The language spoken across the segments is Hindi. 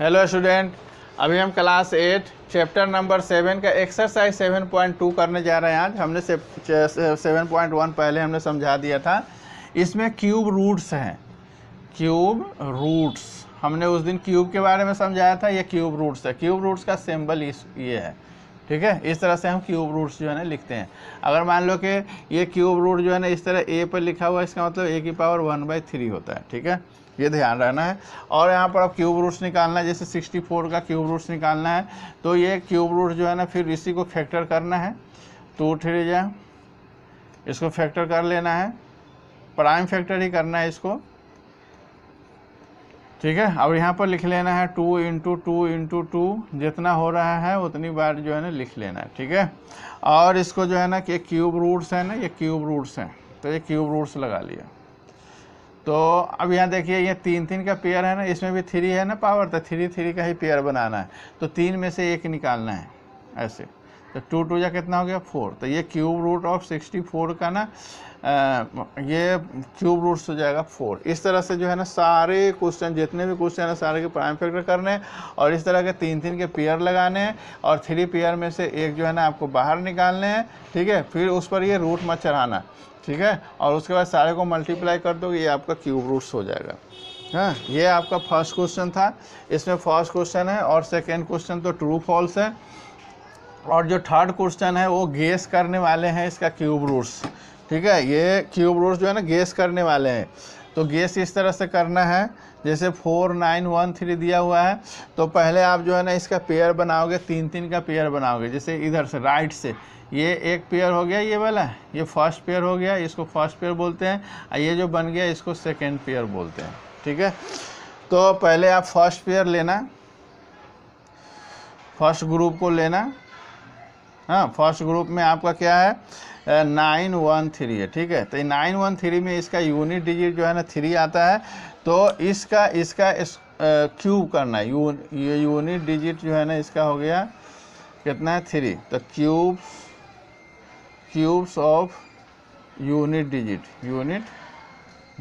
हेलो स्टूडेंट अभी हम class eight chapter number seven का एक्सरसाइज सेवन पॉइंट टू करने जा रहे हैं आज हमने सेवन पॉइंट वन पहले हमने समझा दिया था इसमें क्यूब रूट्स हैं क्यूब रूट्स हमने उस दिन क्यूब के बारे में समझाया था ये क्यूब रूट्स है क्यूब रूट्स का सिंबल इस ये है ठीक है इस तरह से हम क्यूब रूट्स जो है ना लिखते हैं अगर मान लो कि ये क्यूब रूट जो है ना इस तरह ए पर लिखा हुआ है इसका मतलब ए की पावर वन बाई थ्री होता है ठीक है ये ध्यान रहना है और यहाँ पर अब क्यूब रूट्स निकालना है जैसे 64 का क्यूब रूट्स निकालना है तो ये क्यूब रूट जो है ना फिर इसी को फैक्टर करना है टू थ्री जा इसको फैक्टर कर लेना है प्राइम फैक्टर ही करना है इसको ठीक है अब यहाँ पर लिख लेना है two into two into two जितना हो रहा है उतनी बार जो है ना लिख लेना है ठीक है और इसको जो है ना कि क्यूब रूट्स हैं ना ये क्यूब रूट्स हैं तो ये क्यूब रूट्स लगा लिया तो अब यहाँ देखिए ये तीन तीन का पेयर है ना इसमें भी थ्री है ना पावर तो थ्री थ्री का ही पेयर बनाना है तो तीन में से एक निकालना है ऐसे तो टू टू या कितना हो गया फोर तो ये cube root of sixty four का ना आ, ये क्यूब रूट हो जाएगा फोर इस तरह से जो है ना सारे क्वेश्चन जितने भी क्वेश्चन है ना सारे के प्राइम फैक्टर करने हैं और इस तरह के तीन तीन के पेयर लगाने हैं और थ्री पेयर में से एक जो है ना आपको बाहर निकालने हैं ठीक है फिर उस पर ये रूट मत चढ़ाना ठीक है और उसके बाद सारे को मल्टीप्लाई कर दो ये आपका क्यूब रूट्स हो जाएगा हाँ ये आपका फर्स्ट क्वेश्चन था इसमें फर्स्ट क्वेश्चन है और सेकेंड क्वेश्चन तो ट्रू फॉल्स है और जो थर्ड क्वेश्चन है वो गेस करने वाले हैं इसका क्यूब रूट्स ठीक है ये क्यूब रूट्स जो है ना गेस करने वाले हैं तो गेस इस तरह से करना है जैसे फोर नाइन वन थ्री दिया हुआ है तो पहले आप जो है ना इसका पेयर बनाओगे तीन तीन का पेयर बनाओगे जैसे इधर से राइट से ये एक पेयर हो गया ये वाला ये फर्स्ट पेयर हो गया इसको फर्स्ट पेयर बोलते हैं और ये जो बन गया इसको सेकेंड पेयर बोलते हैं ठीक है तो पहले आप फर्स्ट पेयर लेना फर्स्ट ग्रुप को लेना हाँ फर्स्ट ग्रुप में आपका क्या है नाइन वन थ्री है ठीक है तो नाइन वन थ्री में इसका यूनिट डिजिट जो है ना थ्री आता है तो इसका इसका इस, क्यूब करना है यू, ये यूनिट डिजिट जो है ना इसका हो गया कितना है थ्री तो cubes cubes of unit digit unit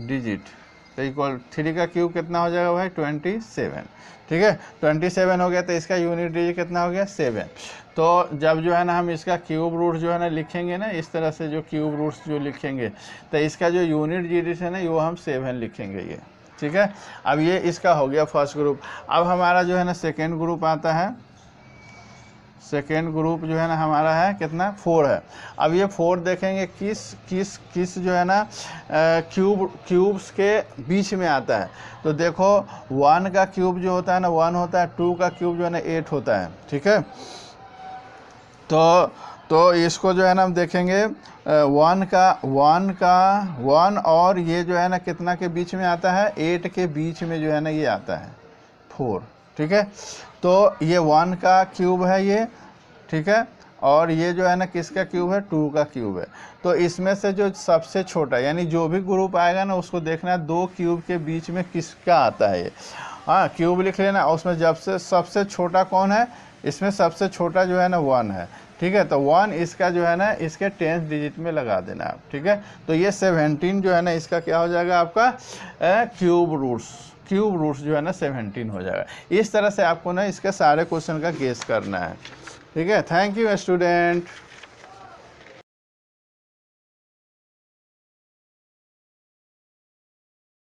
digit तो इक्वल थ्री का क्यूब कितना हो जाएगा भाई ट्वेंटी सेवन ठीक है ट्वेंटी सेवन हो गया तो इसका यूनिट डिजिट कितना हो गया सेवन तो जब जो है ना हम इसका क्यूब रूट जो है ना लिखेंगे ना इस तरह से जो क्यूब रूट्स जो लिखेंगे तो इसका जो यूनिट डिजिट है ना वो हम सेवन लिखेंगे ये ठीक है अब ये इसका हो गया फर्स्ट ग्रुप अब हमारा जो है ना सेकेंड ग्रुप आता है सेकेंड ग्रुप जो है ना हमारा है कितना फोर है अब ये फोर देखेंगे किस किस किस जो है ना क्यूब क्यूब्स के बीच में आता है तो देखो वन का क्यूब जो होता है ना वन होता है टू का क्यूब जो है ना एट होता है ठीक है तो तो इसको जो है ना हम देखेंगे वन का वन का वन और ये जो है ना कितना के बीच में आता है एट के बीच में जो है ना ये आता है फोर ठीक है तो ये वन का क्यूब है ये ठीक है और ये जो है ना किसका क्यूब है टू का क्यूब है तो इसमें से जो सबसे छोटा यानी जो भी ग्रुप आएगा ना उसको देखना है दो क्यूब के बीच में किसका आता है ये हाँ क्यूब लिख लेना उसमें जब से सबसे छोटा कौन है इसमें सबसे छोटा जो है ना वन है ठीक है तो वन इसका जो है ना इसके टेंथ डिजिट में लगा देना आप ठीक है तो ये सेवेंटीन जो है ना इसका क्या हो जाएगा आपका क्यूब रूट्स क्यूब रूट्स जो है ना सेवनटीन हो जाएगा इस तरह से आपको ना इसके सारे क्वेश्चन का गेस करना है ठीक है थैंक यू स्टूडेंट